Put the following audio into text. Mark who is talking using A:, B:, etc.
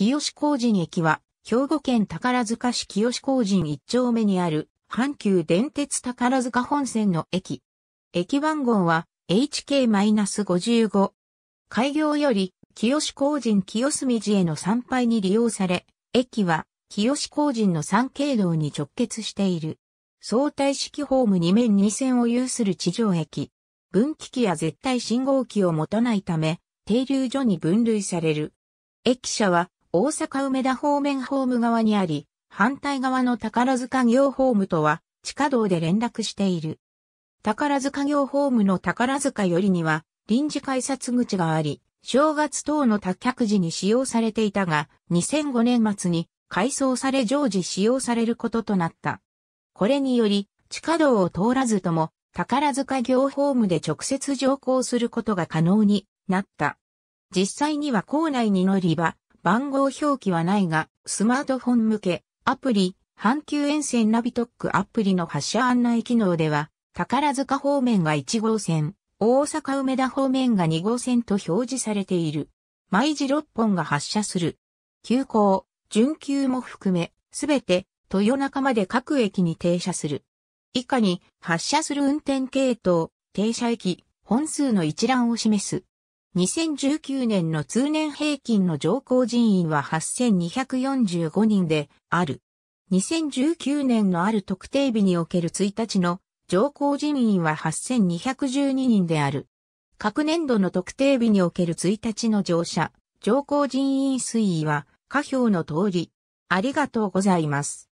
A: 清志工人駅は、兵庫県宝塚市清志工人一丁目にある、阪急電鉄宝塚本線の駅。駅番号は HK-55。開業より、清志工人清澄寺への参拝に利用され、駅は、清志工人の三経道に直結している。相対式ホーム2面2線を有する地上駅。分岐器や絶対信号機を持たないため、停留所に分類される。駅舎は大阪梅田方面ホーム側にあり、反対側の宝塚業ホームとは地下道で連絡している。宝塚業ホームの宝塚よりには臨時改札口があり、正月等の多客時に使用されていたが、2005年末に改装され常時使用されることとなった。これにより、地下道を通らずとも宝塚業ホームで直接乗降することが可能になった。実際には校内に乗り場、番号表記はないが、スマートフォン向け、アプリ、阪急沿線ナビトックアプリの発車案内機能では、宝塚方面が1号線、大阪梅田方面が2号線と表示されている。毎時6本が発車する。急行、準急も含め、すべて、豊中まで各駅に停車する。以下に、発車する運転系統、停車駅、本数の一覧を示す。2019年の通年平均の上降人員は8245人である。2019年のある特定日における1日の上降人員は8212人である。各年度の特定日における1日の乗車、上降人員推移は、下表の通り。ありがとうございます。